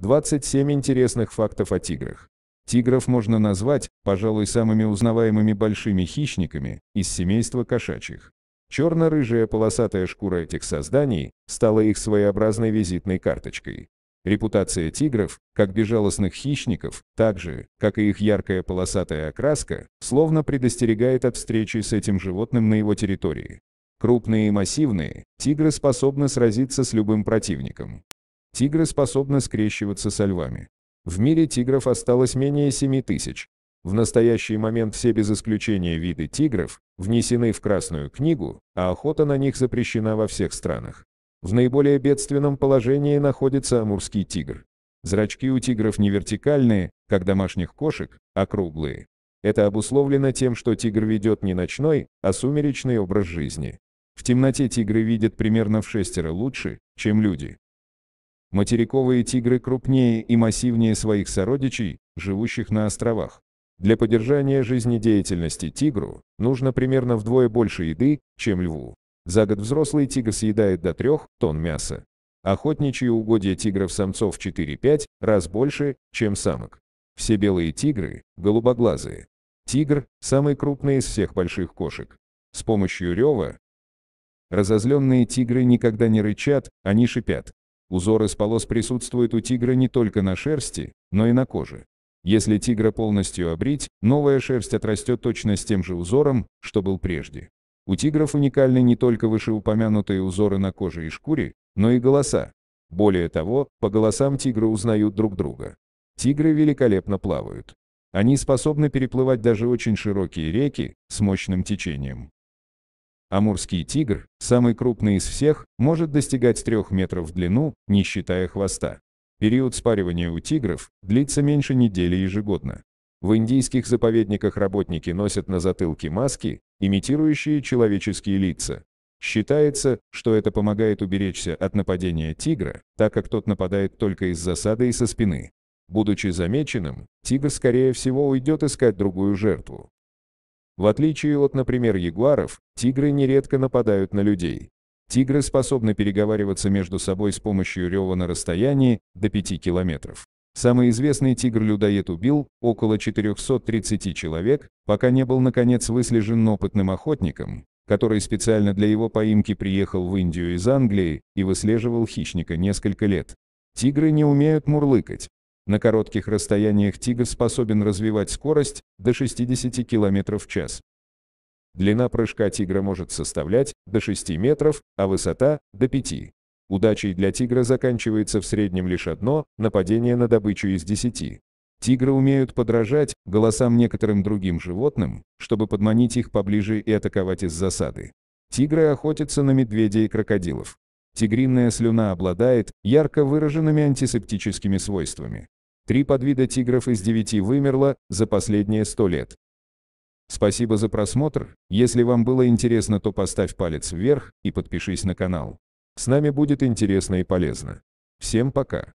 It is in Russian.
27 интересных фактов о тиграх. Тигров можно назвать, пожалуй, самыми узнаваемыми большими хищниками из семейства кошачьих. Черно-рыжая полосатая шкура этих созданий стала их своеобразной визитной карточкой. Репутация тигров, как безжалостных хищников, так же, как и их яркая полосатая окраска, словно предостерегает от встречи с этим животным на его территории. Крупные и массивные, тигры способны сразиться с любым противником. Тигры способны скрещиваться со львами. В мире тигров осталось менее 7 тысяч. В настоящий момент все без исключения виды тигров внесены в Красную книгу, а охота на них запрещена во всех странах. В наиболее бедственном положении находится амурский тигр. Зрачки у тигров не вертикальные, как домашних кошек, а круглые. Это обусловлено тем, что тигр ведет не ночной, а сумеречный образ жизни. В темноте тигры видят примерно в шестеро лучше, чем люди. Материковые тигры крупнее и массивнее своих сородичей, живущих на островах. Для поддержания жизнедеятельности тигру нужно примерно вдвое больше еды, чем льву. За год взрослый тигр съедает до 3 тонн мяса. Охотничьи угодья тигров-самцов 4-5 раз больше, чем самок. Все белые тигры – голубоглазые. Тигр – самый крупный из всех больших кошек. С помощью рева разозленные тигры никогда не рычат, они шипят. Узор из полос присутствует у тигра не только на шерсти, но и на коже. Если тигра полностью обрить, новая шерсть отрастет точно с тем же узором, что был прежде. У тигров уникальны не только вышеупомянутые узоры на коже и шкуре, но и голоса. Более того, по голосам тигры узнают друг друга. Тигры великолепно плавают. Они способны переплывать даже очень широкие реки с мощным течением. Амурский тигр, самый крупный из всех, может достигать 3 метров в длину, не считая хвоста. Период спаривания у тигров длится меньше недели ежегодно. В индийских заповедниках работники носят на затылке маски, имитирующие человеческие лица. Считается, что это помогает уберечься от нападения тигра, так как тот нападает только из засады и со спины. Будучи замеченным, тигр скорее всего уйдет искать другую жертву. В отличие от, например, ягуаров, тигры нередко нападают на людей. Тигры способны переговариваться между собой с помощью рева на расстоянии до 5 километров. Самый известный тигр-людоед убил около 430 человек, пока не был наконец выслежен опытным охотником, который специально для его поимки приехал в Индию из Англии и выслеживал хищника несколько лет. Тигры не умеют мурлыкать, на коротких расстояниях тигр способен развивать скорость до 60 км в час. Длина прыжка тигра может составлять до 6 метров, а высота – до 5. Удачей для тигра заканчивается в среднем лишь одно – нападение на добычу из 10. Тигры умеют подражать голосам некоторым другим животным, чтобы подманить их поближе и атаковать из засады. Тигры охотятся на медведей и крокодилов. Тигринная слюна обладает ярко выраженными антисептическими свойствами. Три подвида тигров из девяти вымерло за последние сто лет. Спасибо за просмотр, если вам было интересно, то поставь палец вверх и подпишись на канал. С нами будет интересно и полезно. Всем пока.